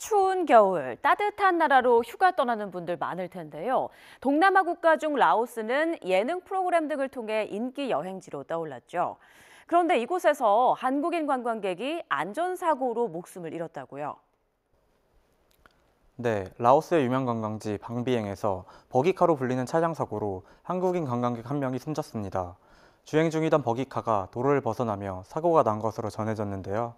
추운 겨울 따뜻한 나라로 휴가 떠나는 분들 많을 텐데요. 동남아 국가 중 라오스는 예능 프로그램 등을 통해 인기 여행지로 떠올랐죠. 그런데 이곳에서 한국인 관광객이 안전사고로 목숨을 잃었다고요. 네, 라오스의 유명 관광지 방비행에서 버기카로 불리는 차량 사고로 한국인 관광객 한 명이 숨졌습니다. 주행 중이던 버기카가 도로를 벗어나며 사고가 난 것으로 전해졌는데요.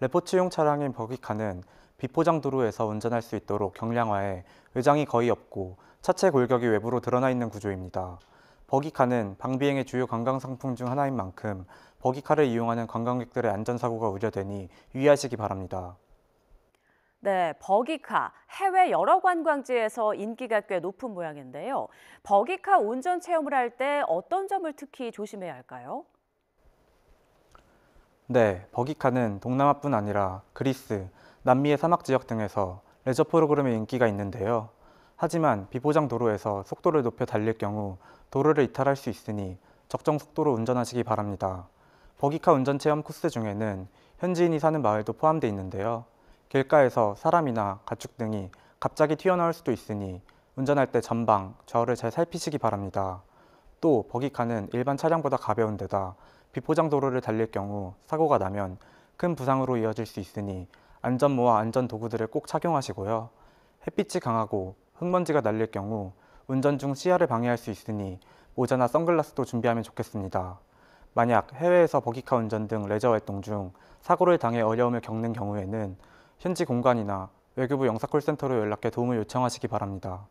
레포츠용 차량인 버기카는 비포장 도로에서 운전할 수 있도록 경량화해 외장이 거의 없고 차체 골격이 외부로 드러나 있는 구조입니다. 버기카는 방비행의 주요 관광 상품 중 하나인 만큼 버기카를 이용하는 관광객들의 안전사고가 우려되니 유의하시기 바랍니다. 네, 버기카 해외 여러 관광지에서 인기가 꽤 높은 모양인데요. 버기카 운전 체험을 할 때 어떤 점을 특히 조심해야 할까요? 네, 버기카는 동남아뿐 아니라 그리스, 남미의 사막 지역 등에서 레저 프로그램의 인기가 있는데요. 하지만 비포장 도로에서 속도를 높여 달릴 경우 도로를 이탈할 수 있으니 적정 속도로 운전하시기 바랍니다. 버기카 운전 체험 코스 중에는 현지인이 사는 마을도 포함되어 있는데요. 길가에서 사람이나 가축 등이 갑자기 튀어나올 수도 있으니 운전할 때 전방, 좌우를 잘 살피시기 바랍니다. 또 버기카는 일반 차량보다 가벼운 데다 비포장 도로를 달릴 경우 사고가 나면 큰 부상으로 이어질 수 있으니 안전모와 안전도구들을 꼭 착용하시고요. 햇빛이 강하고 흙먼지가 날릴 경우 운전 중 시야를 방해할 수 있으니 모자나 선글라스도 준비하면 좋겠습니다. 만약 해외에서 버기카 운전 등 레저 활동 중 사고를 당해 어려움을 겪는 경우에는 현지 공간이나 외교부 영사콜센터로 연락해 도움을 요청하시기 바랍니다.